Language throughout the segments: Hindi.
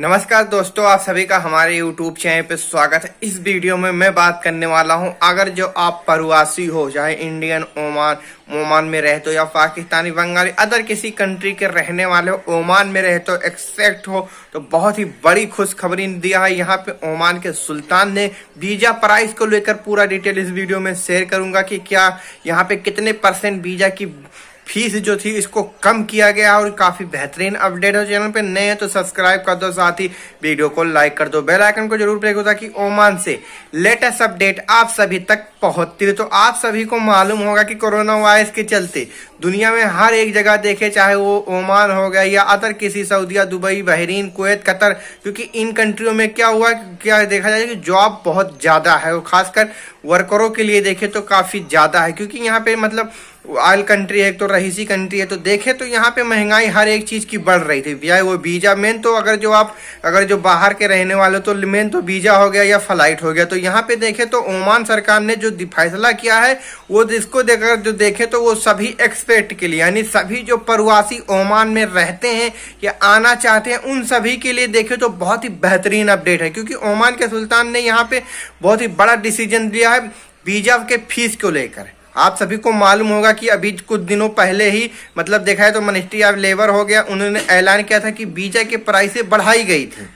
नमस्कार दोस्तों आप सभी का हमारे YouTube चैनल पर स्वागत है इस वीडियो में मैं बात करने वाला हूं अगर जो आप प्रवासी हो चाहे इंडियन ओमान ओमान में रहते हो या पाकिस्तानी बंगाली अदर किसी कंट्री के रहने वाले हो ओमान में रहते हो एक्सेप्ट हो तो बहुत ही बड़ी खुशखबरी दिया है यहाँ पे ओमान के सुल्तान ने वीजा प्राइस को लेकर पूरा डिटेल इस वीडियो में शेयर करूंगा कि क्या यहाँ पे कितने परसेंट वीजा की फीस जो थी इसको कम किया गया और काफी बेहतरीन अपडेट है चैनल पे नए हैं तो सब्सक्राइब कर दो साथ ही वीडियो को लाइक कर दो बेल आइकन को जरूर प्रेस करो ताकि ओमान से लेटेस्ट अपडेट आप सभी तक पहुंचती है तो आप सभी को मालूम होगा कि कोरोना वायरस के चलते दुनिया में हर एक जगह देखे चाहे वो ओमान हो गया या अदर किसी Saudi Dubai Bahrain Kuwait Qatar क्योंकि इन कंट्रियों में क्या हुआ क्या देखा जाए कि जॉब बहुत ज्यादा है और खासकर वर्करों के लिए देखे तो काफी ज्यादा है क्योंकि यहाँ पे मतलब ऑयल कंट्री है एक तो रहीसी कंट्री है तो देखें तो यहाँ पे महंगाई हर एक चीज़ की बढ़ रही थी या वो बीजा मेन तो अगर जो आप अगर जो बाहर के रहने वाले तो मेन तो बीजा हो गया या फ्लाइट हो गया तो यहाँ पे देखें तो ओमान सरकार ने जो फैसला किया है वो इसको देखकर जो देखें तो वो सभी एक्सपेक्ट के लिए यानी सभी जो प्रवासी ओमान में रहते हैं या आना चाहते हैं उन सभी के लिए देखें तो बहुत ही बेहतरीन अपडेट है क्योंकि ओमान के सुल्तान ने यहाँ पर बहुत ही बड़ा डिसीजन दिया है बीजा के फीस को लेकर आप सभी को मालूम होगा कि अभी कुछ दिनों पहले ही मतलब देखा है तो मिनिस्ट्री ऑफ लेबर हो गया उन्होंने ऐलान किया था कि बीजा के प्राइसें बढ़ाई गई थी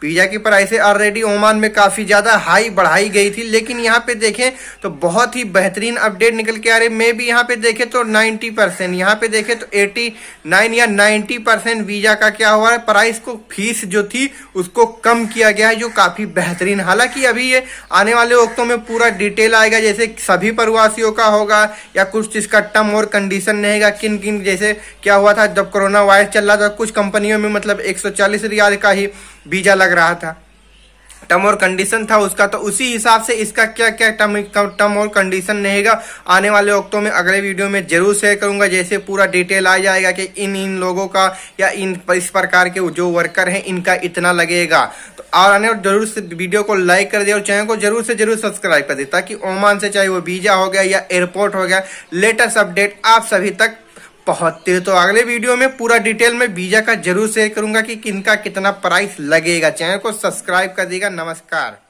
पिज़्ज़ा की प्राइसें ऑलरेडी ओमान में काफ़ी ज़्यादा हाई बढ़ाई गई थी लेकिन यहाँ पे देखें तो बहुत ही बेहतरीन अपडेट निकल के आ रही मे भी यहाँ पे देखें तो 90 परसेंट यहाँ पे देखें तो 89 या 90 परसेंट वीज़ा का क्या हुआ है प्राइस को फीस जो थी उसको कम किया गया है जो काफ़ी बेहतरीन हालांकि अभी ये आने वाले वक्तों में पूरा डिटेल आएगा जैसे सभी प्रवासियों का होगा या कुछ इसका टर्म और कंडीशन रहेगा किन किन जैसे क्या हुआ था जब कोरोना वायरस चल रहा था कुछ कंपनियों में मतलब एक रियाल का ही बीजा लग रहा था टर्म और कंडीशन था उसका तो उसी हिसाब से इसका क्या क्या टर्म टर्म और कंडीशन रहेगा आने वाले वक्तों में अगले वीडियो में जरूर शेयर करूंगा जैसे पूरा डिटेल आ जाएगा कि इन इन लोगों का या इन इस प्रकार के जो वर्कर हैं इनका इतना लगेगा तो और आने और जरूर से वीडियो को लाइक कर दे और चैनल को जरूर से जरूर सब्सक्राइब कर दे ताकि ओमान से चाहे वो वीजा हो गया या एयरपोर्ट हो गया लेटेस्ट अपडेट आप सभी तक पहुंचते हो तो अगले वीडियो में पूरा डिटेल में वीजा का जरूर शेयर करूंगा कि किनका कितना प्राइस लगेगा चैनल को सब्सक्राइब कर देगा नमस्कार